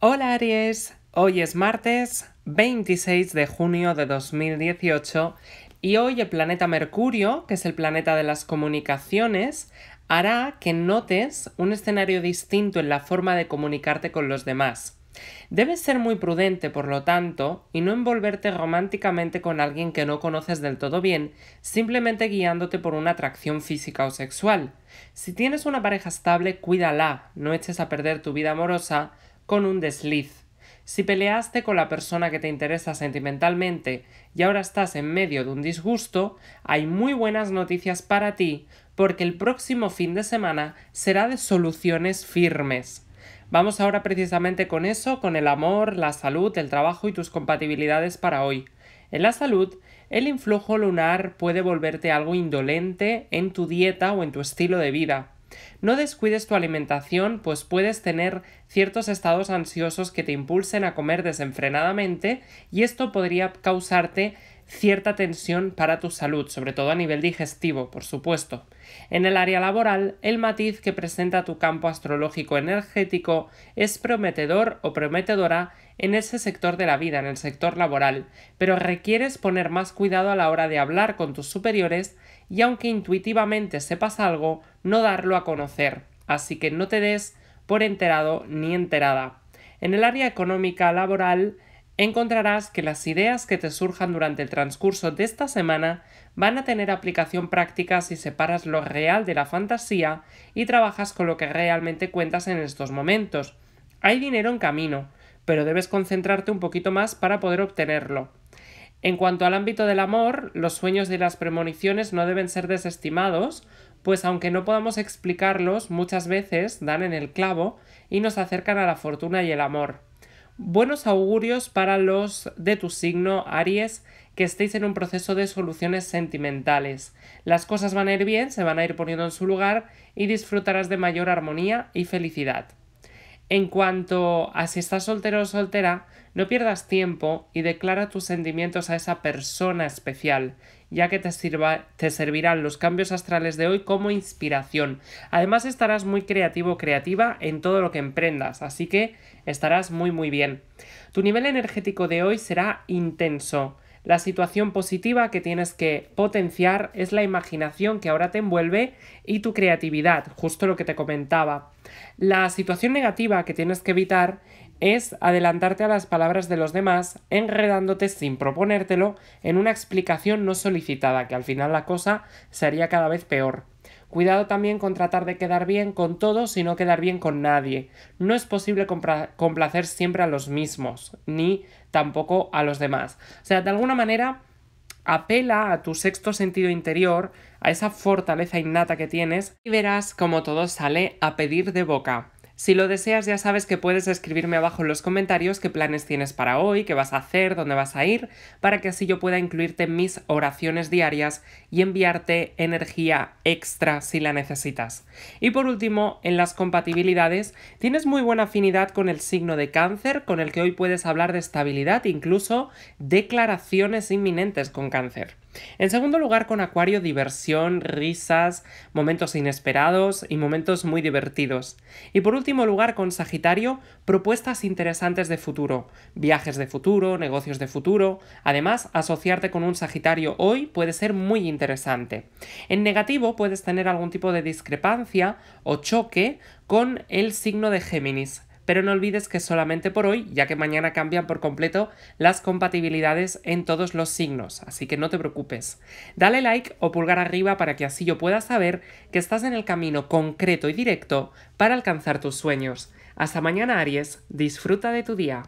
Hola Aries, hoy es martes 26 de junio de 2018 y hoy el planeta Mercurio, que es el planeta de las comunicaciones, hará que notes un escenario distinto en la forma de comunicarte con los demás. Debes ser muy prudente, por lo tanto, y no envolverte románticamente con alguien que no conoces del todo bien, simplemente guiándote por una atracción física o sexual. Si tienes una pareja estable, cuídala, no eches a perder tu vida amorosa, con un desliz. Si peleaste con la persona que te interesa sentimentalmente y ahora estás en medio de un disgusto, hay muy buenas noticias para ti porque el próximo fin de semana será de soluciones firmes. Vamos ahora precisamente con eso, con el amor, la salud, el trabajo y tus compatibilidades para hoy. En la salud, el influjo lunar puede volverte algo indolente en tu dieta o en tu estilo de vida. No descuides tu alimentación, pues puedes tener ciertos estados ansiosos que te impulsen a comer desenfrenadamente y esto podría causarte cierta tensión para tu salud, sobre todo a nivel digestivo, por supuesto. En el área laboral, el matiz que presenta tu campo astrológico energético es prometedor o prometedora en ese sector de la vida, en el sector laboral, pero requieres poner más cuidado a la hora de hablar con tus superiores y aunque intuitivamente sepas algo, no darlo a conocer, así que no te des por enterado ni enterada. En el área económica laboral, encontrarás que las ideas que te surjan durante el transcurso de esta semana van a tener aplicación práctica si separas lo real de la fantasía y trabajas con lo que realmente cuentas en estos momentos. Hay dinero en camino, pero debes concentrarte un poquito más para poder obtenerlo. En cuanto al ámbito del amor, los sueños y las premoniciones no deben ser desestimados, pues aunque no podamos explicarlos, muchas veces dan en el clavo y nos acercan a la fortuna y el amor. Buenos augurios para los de tu signo, Aries, que estéis en un proceso de soluciones sentimentales. Las cosas van a ir bien, se van a ir poniendo en su lugar y disfrutarás de mayor armonía y felicidad. En cuanto a si estás soltero o soltera, no pierdas tiempo y declara tus sentimientos a esa persona especial ya que te, te servirán los cambios astrales de hoy como inspiración. Además estarás muy creativo creativa en todo lo que emprendas, así que estarás muy muy bien. Tu nivel energético de hoy será intenso. La situación positiva que tienes que potenciar es la imaginación que ahora te envuelve y tu creatividad, justo lo que te comentaba. La situación negativa que tienes que evitar es adelantarte a las palabras de los demás, enredándote sin proponértelo en una explicación no solicitada, que al final la cosa sería cada vez peor. Cuidado también con tratar de quedar bien con todos y no quedar bien con nadie. No es posible complacer siempre a los mismos, ni tampoco a los demás. O sea, de alguna manera apela a tu sexto sentido interior, a esa fortaleza innata que tienes, y verás cómo todo sale a pedir de boca. Si lo deseas ya sabes que puedes escribirme abajo en los comentarios qué planes tienes para hoy, qué vas a hacer, dónde vas a ir, para que así yo pueda incluirte en mis oraciones diarias y enviarte energía extra si la necesitas. Y por último, en las compatibilidades, tienes muy buena afinidad con el signo de cáncer, con el que hoy puedes hablar de estabilidad, incluso declaraciones inminentes con cáncer. En segundo lugar, con Acuario, diversión, risas, momentos inesperados y momentos muy divertidos. Y por último lugar, con Sagitario, propuestas interesantes de futuro, viajes de futuro, negocios de futuro. Además, asociarte con un Sagitario hoy puede ser muy interesante. En negativo, puedes tener algún tipo de discrepancia o choque con el signo de Géminis pero no olvides que solamente por hoy, ya que mañana cambian por completo las compatibilidades en todos los signos, así que no te preocupes. Dale like o pulgar arriba para que así yo pueda saber que estás en el camino concreto y directo para alcanzar tus sueños. Hasta mañana Aries, disfruta de tu día.